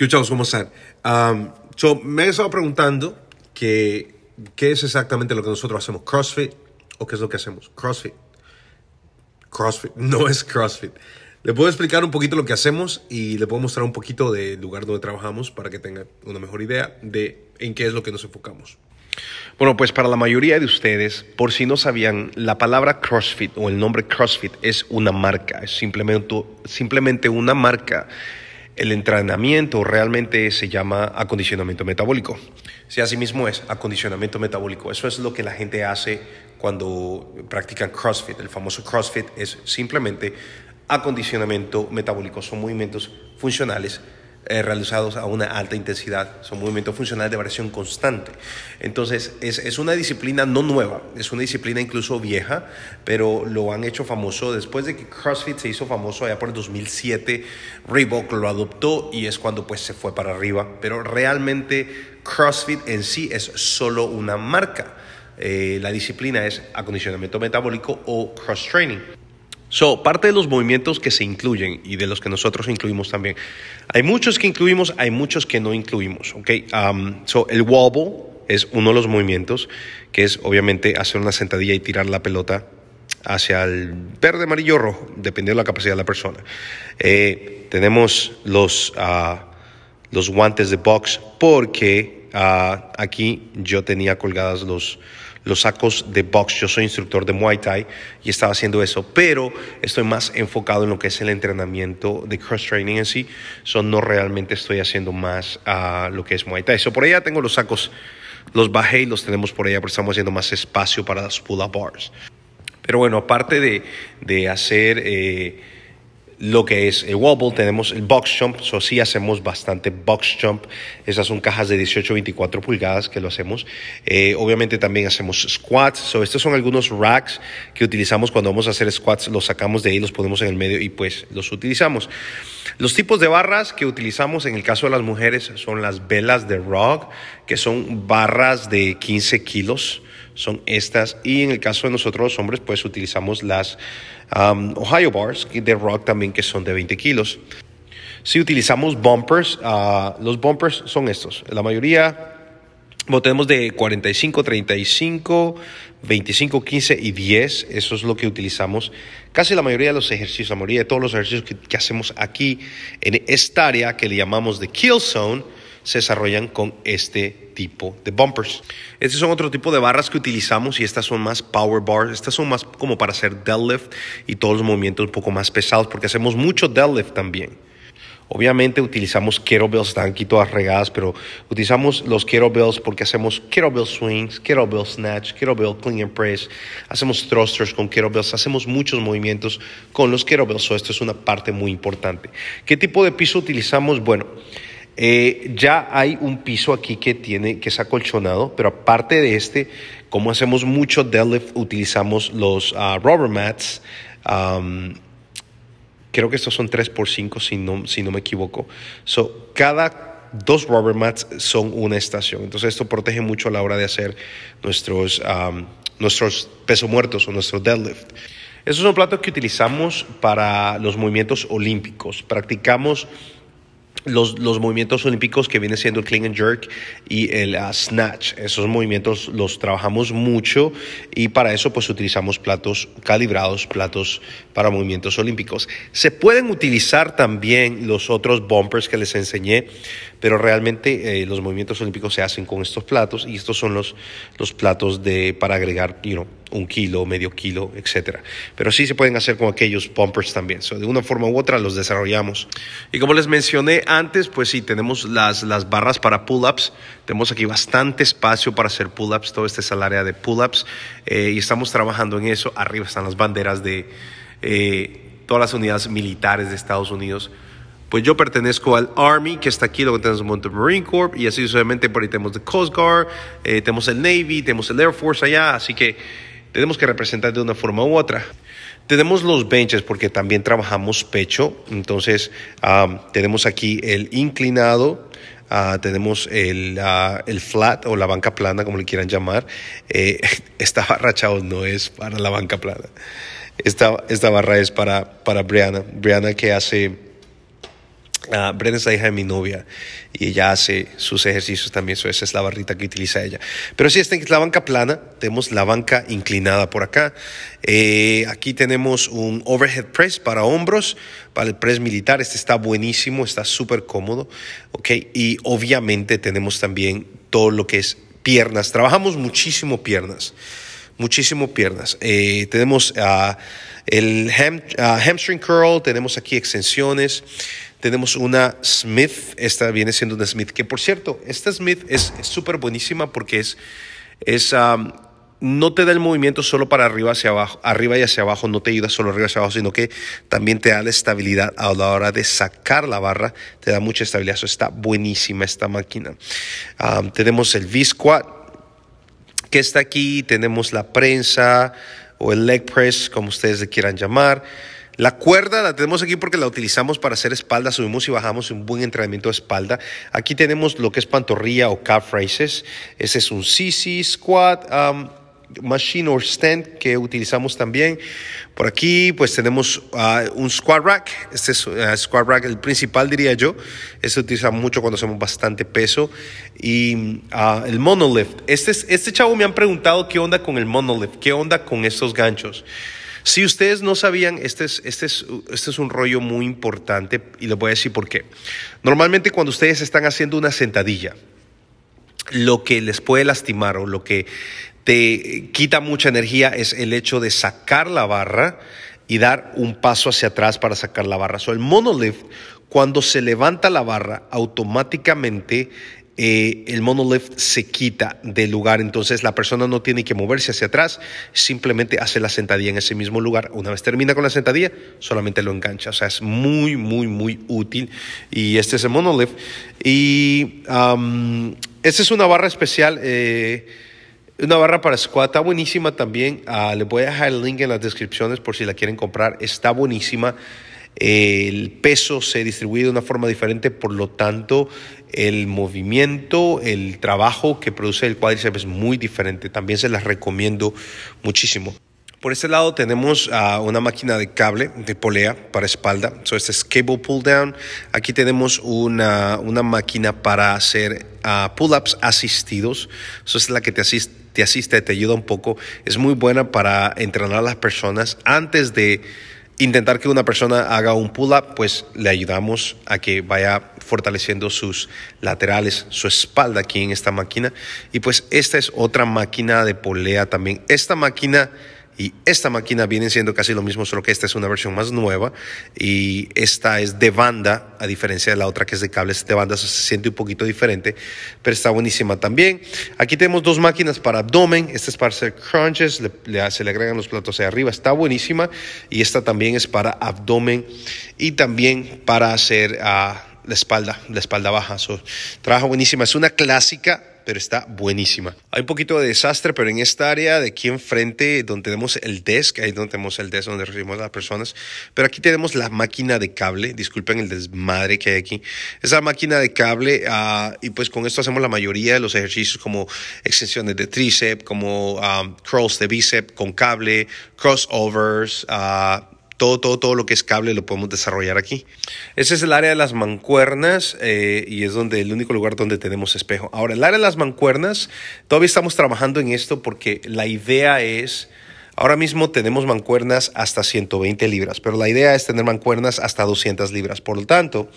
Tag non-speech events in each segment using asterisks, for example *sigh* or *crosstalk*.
¿Qué chavos? ¿Cómo están? Um, me he estado preguntando que, qué es exactamente lo que nosotros hacemos, CrossFit, o qué es lo que hacemos, CrossFit. CrossFit, *laughs* no es CrossFit. Le puedo explicar un poquito lo que hacemos y le puedo mostrar un poquito del lugar donde trabajamos para que tengan una mejor idea de en qué es lo que nos enfocamos. Bueno, pues para la mayoría de ustedes, por si no sabían, la palabra CrossFit o el nombre CrossFit es una marca, es simplemente, simplemente una marca el entrenamiento realmente se llama acondicionamiento metabólico. Sí, así mismo es acondicionamiento metabólico. Eso es lo que la gente hace cuando practican CrossFit. El famoso CrossFit es simplemente acondicionamiento metabólico. Son movimientos funcionales eh, realizados a una alta intensidad. Son movimientos funcionales de variación constante. Entonces, es, una disciplina no nueva, es una disciplina incluso vieja, pero lo han hecho famoso después de que CrossFit se hizo famoso allá por el 2007. Reebok lo adoptó y es cuando pues se fue para arriba. Pero realmente CrossFit en sí es solo una marca. Eh, la disciplina es acondicionamiento metabólico o cross-training. So, parte de los movimientos que se incluyen y de los que nosotros incluimos también. Hay muchos que incluimos, hay muchos que no incluimos. ¿ok? Um, so, el wobble es uno de los movimientos que es obviamente hacer una sentadilla y tirar la pelota hacia el verde, amarillo, rojo, dependiendo de la capacidad de la persona. Eh, tenemos los, ah, los guantes de box porque ah, aquí yo tenía colgadas los, los sacos de box. Yo soy instructor de Muay Thai y estaba haciendo eso, pero estoy más enfocado en lo que es el entrenamiento de cross training en sí. no realmente estoy haciendo más a ah, lo que es Muay Thai. So, por allá tengo los sacos, los bajé y los tenemos por allá, pero estamos haciendo más espacio para las pull-up bars. Pero bueno, aparte de, de hacer... Eh, lo que es el wobble, tenemos el box jump, eso sí hacemos bastante box jump, esas son cajas de 18, 24 pulgadas que lo hacemos, eh, obviamente también hacemos squats, so, estos son algunos racks que utilizamos cuando vamos a hacer squats, los sacamos de ahí, los ponemos en el medio y pues los utilizamos. Los tipos de barras que utilizamos en el caso de las mujeres son las velas de rock, que son barras de 15 kilos, son estas. Y en el caso de nosotros los hombres, pues utilizamos las um, Ohio Bars de Rock también, que son de 20 kilos. Si utilizamos bumpers, ah, los bumpers son estos. La mayoría tenemos de 45, 35, 25, 15 y 10. Eso es lo que utilizamos. Casi la mayoría de los ejercicios, la mayoría de todos los ejercicios que, que hacemos aquí en esta área que le llamamos de kill zone se desarrollan con este tipo de bumpers. Estos son otro tipo de barras que utilizamos y estas son más power bars. Estas son más como para hacer deadlift y todos los movimientos un poco más pesados porque hacemos mucho deadlift también. Obviamente utilizamos kettlebells, están aquí todas regadas, pero utilizamos los kettlebells porque hacemos kettlebell swings, kettlebell snatch, kettlebell clean and press, hacemos thrusters con kettlebells, hacemos muchos movimientos con los kettlebells, esto es una parte muy importante. ¿Qué tipo de piso utilizamos? Bueno, eh, ya hay un piso aquí que, tiene, que es acolchonado, pero aparte de este, como hacemos mucho deadlift, utilizamos los ah, rubber mats. creo que estos son 3x5 si no, si no me equivoco. So, cada dos rubber mats son una estación. Entonces esto protege mucho a la hora de hacer nuestros, nuestros pesos muertos o nuestro deadlift. es un plato que utilizamos para los movimientos olímpicos. Practicamos los, movimientos olímpicos que viene siendo el clean and jerk y el ah, snatch. Esos movimientos los trabajamos mucho y para eso pues utilizamos platos calibrados, platos para movimientos olímpicos. Se pueden utilizar también los otros bumpers que les enseñé, pero realmente eh, los movimientos olímpicos se hacen con estos platos y estos son los, los platos de, para agregar, you know, un kilo, medio kilo, etcétera Pero sí se pueden hacer con aquellos bumpers también. de una forma u otra los desarrollamos. Y como les mencioné antes, pues sí, tenemos las, las barras para pull-ups. Tenemos aquí bastante espacio para hacer pull-ups. Todo este es el área de pull-ups. Eh, y estamos trabajando en eso. Arriba están las banderas de eh, todas las unidades militares de Estados Unidos pues yo pertenezco al Army, que está aquí, lo que tenemos monte Marine Corps, y así sucesivamente por ahí tenemos el Coast Guard, eh, tenemos el Navy, tenemos el Air Force allá, así que tenemos que representar de una forma u otra. Tenemos los benches porque también trabajamos pecho, entonces ah, tenemos aquí el inclinado, ah, tenemos ah, el, flat o la banca plana, como le quieran llamar. Eh, *laughs* esta barra, chavos, no es para la banca plana. Esta, esta barra es para, para Brianna. Brianna que hace Uh, Brenda es la hija de mi novia y ella hace sus ejercicios también, so esa es la barrita que utiliza ella. Pero si esta es la banca plana, tenemos la banca inclinada por acá. Eh, aquí tenemos un overhead press para hombros, para el press militar, este está buenísimo, está súper cómodo, Y obviamente tenemos también todo lo que es piernas, trabajamos muchísimo piernas muchísimo piernas. Eh, tenemos ah, el ah, hamstring curl, tenemos aquí extensiones, tenemos una Smith, esta viene siendo una Smith, que por cierto, esta Smith es súper buenísima porque es, no te da el movimiento solo para arriba hacia abajo, arriba y hacia abajo, no te ayuda solo arriba hacia abajo, sino que también te da la estabilidad a la hora de sacar la barra, te da mucha estabilidad, está buenísima esta máquina. tenemos el V-Squat, que está aquí, tenemos la prensa o el leg press, como ustedes le quieran llamar. La cuerda la tenemos aquí porque la utilizamos para hacer espalda, subimos y bajamos un buen entrenamiento de espalda. Aquí tenemos lo que es pantorrilla o calf raises. Ese es un CC squat. Um, machine or stand que utilizamos también. Por aquí pues tenemos uh, un squat rack. Este es el uh, squat rack el principal diría yo. Este se utiliza mucho cuando hacemos bastante peso. Y uh, el monolift. Este, es, este chavo me han preguntado qué onda con el monolift, qué onda con estos ganchos. Si ustedes no sabían, este, este, este es, un rollo muy importante y les voy a decir por qué. Normalmente cuando ustedes están haciendo una sentadilla, lo que les puede lastimar o lo que te quita mucha energía es el hecho de sacar la barra y dar un paso hacia atrás para sacar la barra. So, el monolift, cuando se levanta la barra, automáticamente eh, el monolift se quita del lugar, entonces la persona no tiene que moverse hacia atrás, simplemente hace la sentadilla en ese mismo lugar. Una vez termina con la sentadilla, solamente lo engancha. O sea, es muy, muy, muy útil. Y este es el monolift. Y esta es una barra especial. Eh, una barra para squat está buenísima también. Ah, les voy a dejar el link en las descripciones por si la quieren comprar. Está buenísima el peso se distribuye de una forma diferente, por lo tanto el movimiento, el trabajo que produce el cuádriceps es muy diferente. También se las recomiendo muchísimo. Por este lado tenemos una máquina de cable de polea para espalda. So, este es cable pull down. Aquí tenemos una, una máquina para hacer ah, pull-ups asistidos. es la que te te asiste, te ayuda un poco. Es muy buena para entrenar a las personas antes de intentar que una persona haga un pull-up, pues le ayudamos a que vaya fortaleciendo sus laterales, su espalda aquí en esta máquina. Y pues esta es otra máquina de polea también. Esta máquina y esta máquina viene siendo casi lo mismo, solo que esta es una versión más nueva y esta es de banda, a diferencia de la otra que es de cables de banda, se siente un poquito diferente, pero está buenísima también. Aquí tenemos dos máquinas para abdomen, esta es para hacer crunches, se le agregan los platos de arriba, está buenísima y esta también es para abdomen y también para hacer ah, la espalda, la espalda baja. So, trabaja buenísima, es una clásica pero está buenísima. Hay un poquito de desastre, pero en esta área de aquí enfrente, donde tenemos el desk, ahí donde tenemos el desk, donde recibimos a las personas, pero aquí tenemos la máquina de cable, disculpen el desmadre que hay aquí, esa máquina de cable, ah, y pues con esto hacemos la mayoría de los ejercicios como extensiones de tríceps, como um, curls de bíceps con cable, crossovers, ah, todo, todo, todo lo que es cable lo podemos desarrollar aquí. Ese es el área de las mancuernas eh, y es donde el único lugar donde tenemos espejo. Ahora, el área de las mancuernas, todavía estamos trabajando en esto porque la idea es... Ahora mismo tenemos mancuernas hasta 120 libras, pero la idea es tener mancuernas hasta 200 libras. Por lo tanto,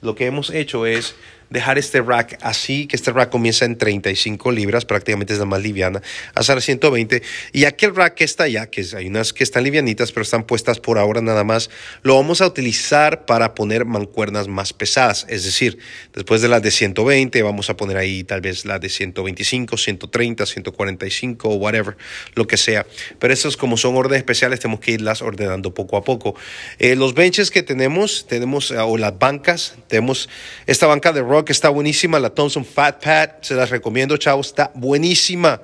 lo que hemos hecho es dejar este rack así, que este rack comienza en 35 libras, prácticamente es la más liviana, hasta 120. Y aquel rack que está ya que hay unas que están livianitas, pero están puestas por ahora nada más, lo vamos a utilizar para poner mancuernas más pesadas. Es decir, después de las de 120, vamos a poner ahí tal vez las de 125, 130, 145, whatever, lo que sea. Pero estas como son órdenes especiales, tenemos que irlas ordenando poco a poco. Eh, los benches que tenemos, tenemos, ah, o las bancas, tenemos esta banca de rock que está buenísima, la Thompson Fat Pad se las recomiendo, chavos está buenísima.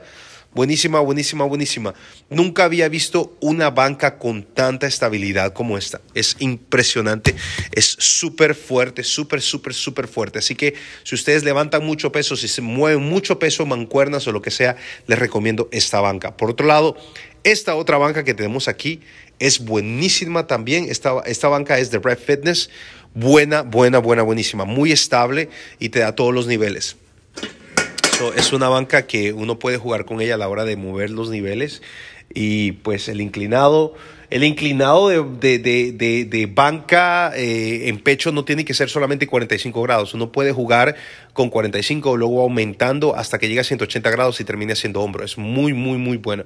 Buenísima, buenísima, buenísima. Nunca había visto una banca con tanta estabilidad como esta. Es impresionante, es súper fuerte, súper, súper, súper fuerte. Así que si ustedes levantan mucho peso, si se mueven mucho peso, mancuernas o lo que sea, les recomiendo esta banca. Por otro lado, esta otra banca que tenemos aquí es buenísima también. Esta, esta banca es de Red Fitness buena, buena, buena, buenísima, muy estable y te da todos los niveles. es una banca que uno puede jugar con ella a la hora de mover los niveles y pues el inclinado, el inclinado de, banca eh, en pecho no tiene que ser solamente 45 grados, uno puede jugar con 45 luego aumentando hasta que llega a 180 grados y termina siendo hombro, es muy, muy, muy bueno.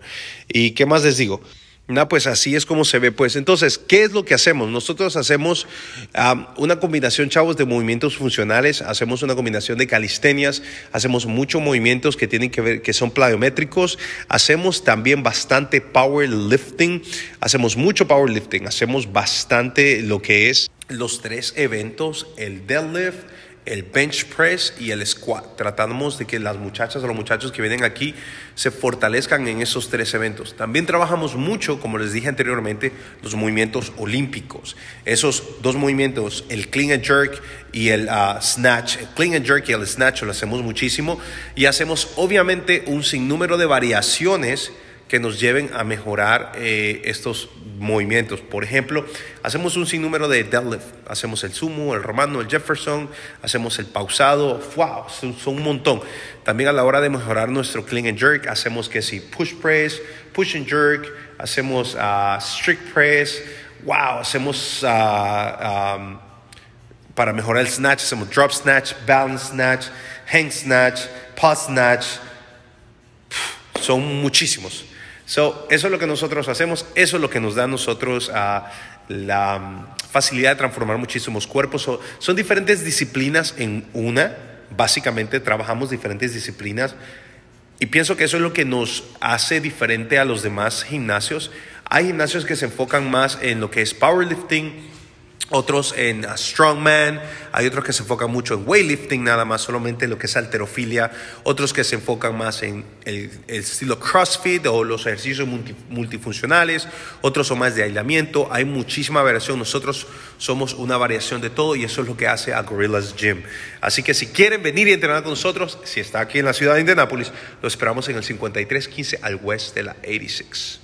¿Y qué más les digo? No, pues así es como se ve. Pues entonces, ¿qué es lo que hacemos? Nosotros hacemos ah, una combinación, chavos, de movimientos funcionales, hacemos una combinación de calistenias, hacemos muchos movimientos que tienen que ver, que son plagiométricos, hacemos también bastante powerlifting, hacemos mucho powerlifting, hacemos bastante lo que es los tres eventos, el deadlift, el bench press y el squat. Tratamos de que las muchachas o los muchachos que vienen aquí se fortalezcan en esos tres eventos. También trabajamos mucho, como les dije anteriormente, los movimientos olímpicos. Esos dos movimientos, el clean and jerk y el ah, snatch. El clean and jerk y el snatch lo hacemos muchísimo y hacemos obviamente un sinnúmero de variaciones que nos lleven a mejorar eh, estos movimientos. Por ejemplo, hacemos un sinnúmero de deadlift. Hacemos el sumo, el romano, el Jefferson, hacemos el pausado. ¡Wow! Son, un montón. También a la hora de mejorar nuestro clean and jerk, hacemos que si push press, push and jerk, hacemos uh, strict press. ¡Wow! Hacemos... Uh, para mejorar el snatch, hacemos drop snatch, balance snatch, hang snatch, pause snatch. son muchísimos. So, eso es lo que nosotros hacemos, eso es lo que nos da a nosotros a ah, la mm, facilidad de transformar muchísimos cuerpos. son diferentes disciplinas en una, básicamente trabajamos diferentes disciplinas y pienso que eso es lo que nos hace diferente a los demás gimnasios. Hay gimnasios que se enfocan más en lo que es powerlifting, otros en uh, strongman, hay otros que se enfocan mucho en weightlifting nada más, solamente lo que es alterofilia, otros que se enfocan más en el, estilo CrossFit o los ejercicios multifuncionales, otros son más de aislamiento, hay muchísima variación, nosotros somos una variación de todo y eso es lo que hace a Gorillas Gym. Así que si quieren venir y entrenar con nosotros, si está aquí en la ciudad de Indianápolis, lo esperamos en el 5315 al west de la 86.